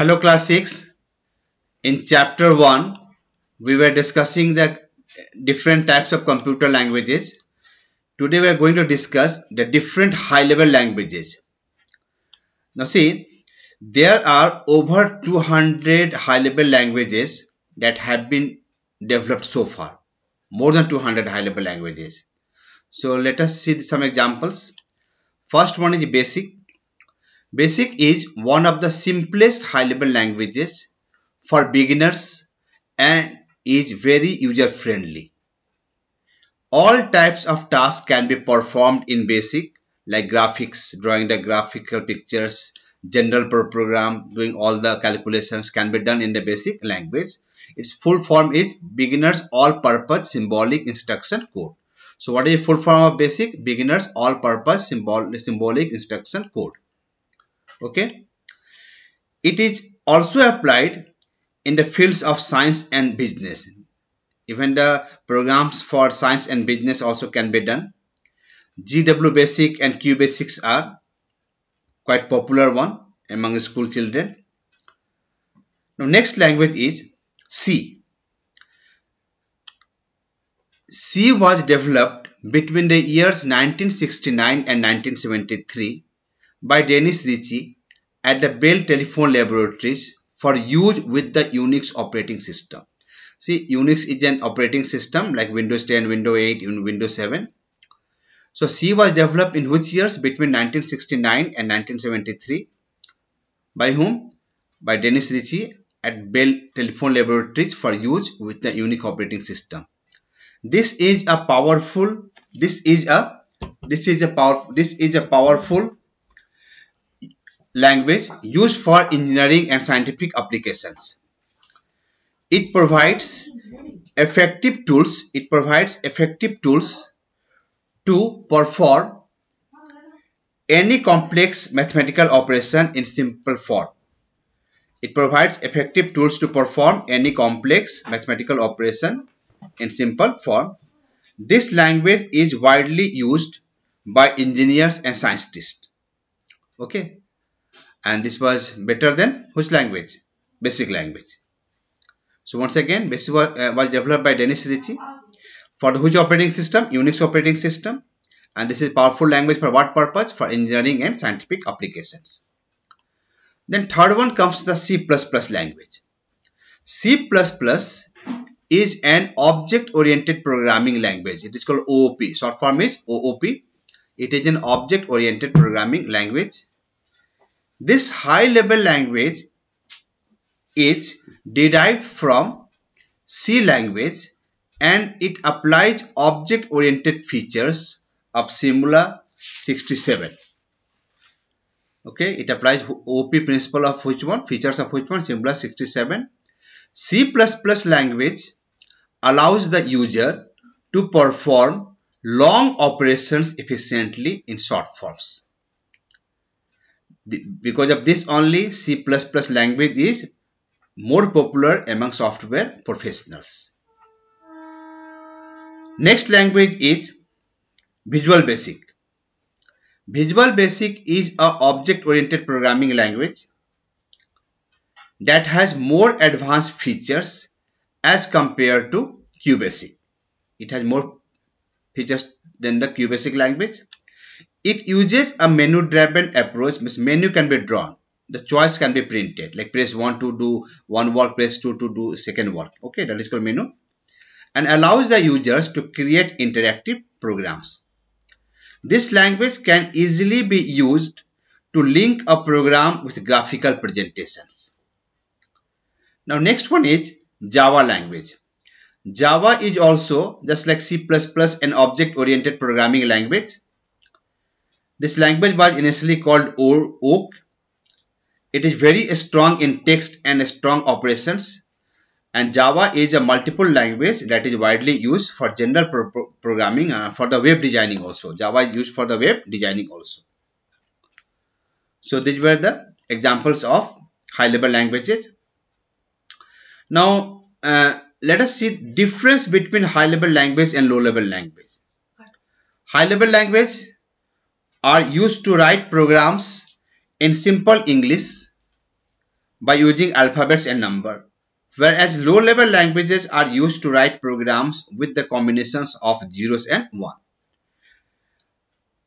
Hello class 6. In chapter 1 we were discussing the different types of computer languages. Today we are going to discuss the different high level languages. Now see there are over 200 high level languages that have been developed so far. More than 200 high level languages. So let us see some examples. First one is basic Basic is one of the simplest high-level languages for beginners and is very user-friendly. All types of tasks can be performed in Basic like graphics, drawing the graphical pictures, general program, doing all the calculations can be done in the Basic language. Its full form is Beginner's All-Purpose Symbolic Instruction Code. So what is full form of BASIC? Beginner's All-Purpose Symbol Symbolic Instruction Code okay it is also applied in the fields of science and business even the programs for science and business also can be done gw basic and q basics are quite popular one among school children now next language is c c was developed between the years 1969 and 1973 by Dennis Ritchie at the Bell Telephone Laboratories for use with the Unix operating system. See, Unix is an operating system like Windows 10, Windows 8, and Windows 7. So C was developed in which years? Between 1969 and 1973. By whom? By Dennis Ritchie at Bell Telephone Laboratories for use with the Unix operating system. This is a powerful, this is a, this is a powerful, this is a powerful language used for engineering and scientific applications. It provides effective tools. It provides effective tools to perform any complex mathematical operation in simple form. It provides effective tools to perform any complex mathematical operation in simple form. This language is widely used by engineers and scientists. Okay and this was better than which language? Basic language. So once again, BASIC was, uh, was developed by Dennis Ritchie for which operating system? Unix operating system. And this is powerful language for what purpose? For engineering and scientific applications. Then third one comes the C++ language. C++ is an object-oriented programming language. It is called OOP. Short form is OOP. It is an object-oriented programming language. This high level language is derived from C language and it applies object oriented features of Simula 67. Okay, it applies OP principle of which one, features of which one, Simula 67. C++ language allows the user to perform long operations efficiently in short forms because of this only C++ language is more popular among software professionals. Next language is Visual Basic. Visual Basic is a object-oriented programming language that has more advanced features as compared to QBasic. It has more features than the QBasic language it uses a menu driven approach, means menu can be drawn. The choice can be printed, like press 1 to do one work, press 2 to do second work. Okay, that is called menu. And allows the users to create interactive programs. This language can easily be used to link a program with graphical presentations. Now next one is Java language. Java is also just like C++ an object oriented programming language this language was initially called Oak. It is very strong in text and strong operations. And Java is a multiple language that is widely used for general pro programming uh, for the web designing also. Java is used for the web designing also. So these were the examples of high level languages. Now uh, let us see difference between high level language and low level language. High level language are used to write programs in simple English by using alphabets and number whereas low-level languages are used to write programs with the combinations of zeros and 1.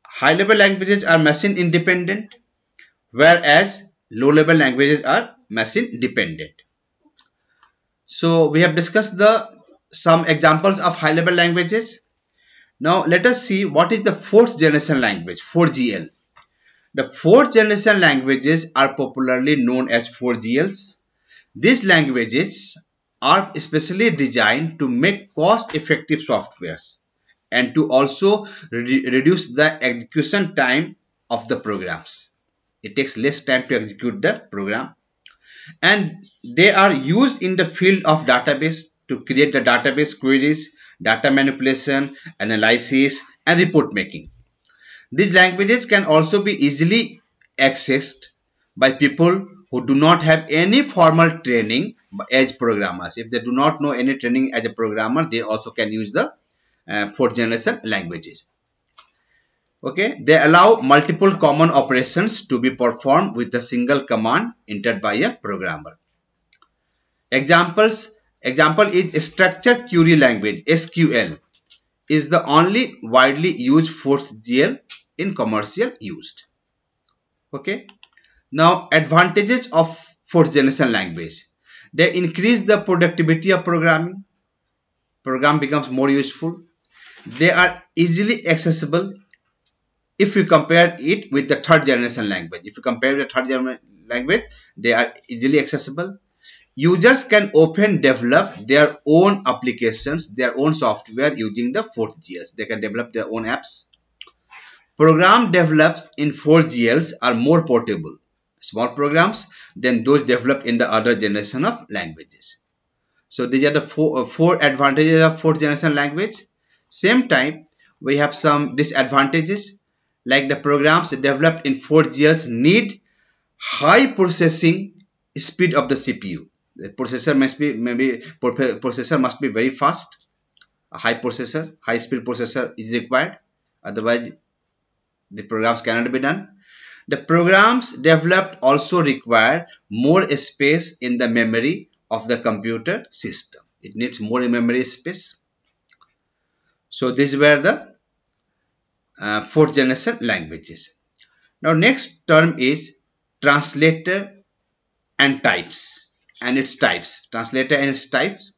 High-level languages are machine independent, whereas low-level languages are machine dependent. So we have discussed the some examples of high-level languages now let us see what is the fourth generation language 4GL. The fourth generation languages are popularly known as 4GLs. These languages are specially designed to make cost effective softwares and to also re reduce the execution time of the programs. It takes less time to execute the program and they are used in the field of database to create the database queries data manipulation, analysis, and report making. These languages can also be easily accessed by people who do not have any formal training as programmers. If they do not know any training as a programmer, they also can use the uh, fourth generation languages. Okay, they allow multiple common operations to be performed with a single command entered by a programmer. Examples Example is structured query language SQL is the only widely used fourth GL in commercial used. Okay. Now advantages of fourth generation language. They increase the productivity of programming. Program becomes more useful. They are easily accessible if you compare it with the third generation language. If you compare the third generation language, they are easily accessible users can often develop their own applications, their own software using the 4GLs. They can develop their own apps. Program developed in 4GLs are more portable, small programs, than those developed in the other generation of languages. So these are the four, uh, four advantages of 4th generation language. Same time, we have some disadvantages like the programs developed in 4GLs need high processing speed of the CPU the processor must be maybe processor must be very fast a high processor high speed processor is required otherwise the programs cannot be done the programs developed also require more space in the memory of the computer system it needs more memory space so these were the uh, fourth generation languages now next term is translator and types and its types. Translator and its types.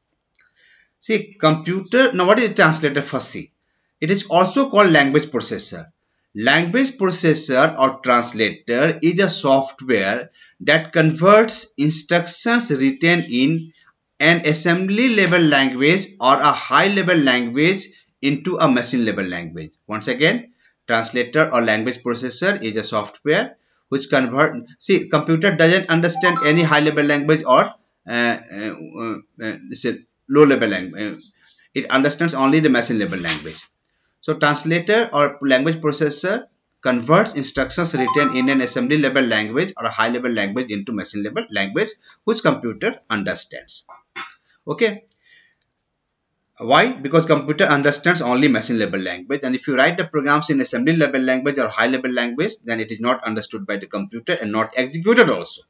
See, computer, now what is translator first see? It is also called language processor. Language processor or translator is a software that converts instructions written in an assembly level language or a high level language into a machine level language. Once again, translator or language processor is a software which convert see computer doesn't understand any high level language or uh, uh, uh, low level language it understands only the machine level language so translator or language processor converts instructions written in an assembly level language or a high level language into machine level language which computer understands okay why? Because computer understands only machine level language and if you write the programs in assembly level language or high level language then it is not understood by the computer and not executed also.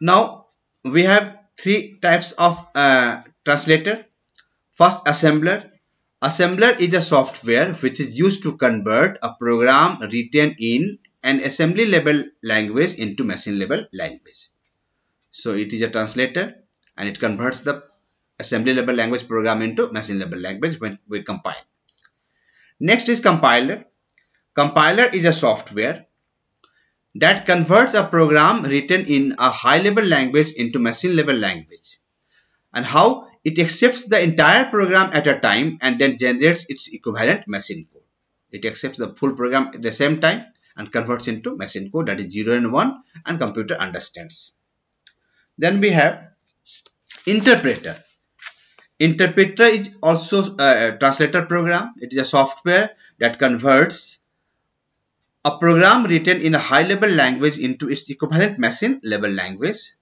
Now we have three types of uh, translator. First assembler. Assembler is a software which is used to convert a program written in an assembly level language into machine level language. So it is a translator and it converts the assembly level language program into machine level language when we compile. Next is compiler. Compiler is a software that converts a program written in a high level language into machine level language and how it accepts the entire program at a time and then generates its equivalent machine code. It accepts the full program at the same time and converts into machine code that is 0 and 1 and computer understands. Then we have interpreter. Interpreter is also a translator program. It is a software that converts a program written in a high-level language into its equivalent machine-level language.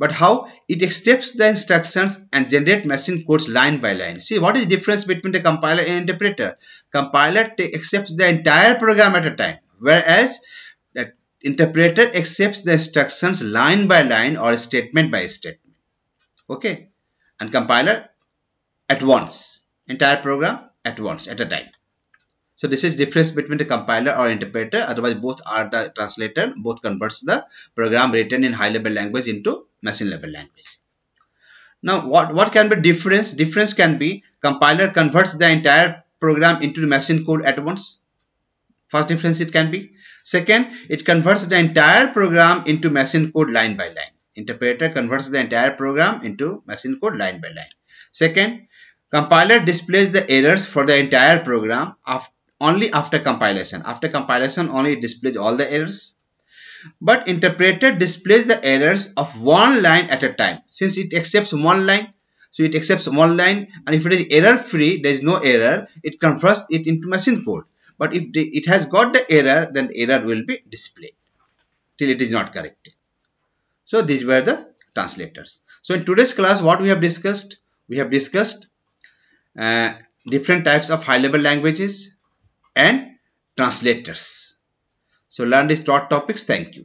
But how? It accepts the instructions and generates machine codes line by line. See, what is the difference between the compiler and interpreter? Compiler accepts the entire program at a time, whereas that interpreter accepts the instructions line by line or statement by statement. Okay and compiler at once entire program at once at a time so this is difference between the compiler or interpreter otherwise both are the translator both converts the program written in high level language into machine level language now what what can be difference difference can be compiler converts the entire program into machine code at once first difference it can be second it converts the entire program into machine code line by line Interpreter converts the entire program into machine code line by line. Second, compiler displays the errors for the entire program only after compilation. After compilation only it displays all the errors. But interpreter displays the errors of one line at a time. Since it accepts one line, so it accepts one line and if it is error free, there is no error, it converts it into machine code. But if the, it has got the error, then error will be displayed till it is not corrected. So these were the translators. So in today's class, what we have discussed? We have discussed uh, different types of high-level languages and translators. So learn these taught topics. Thank you.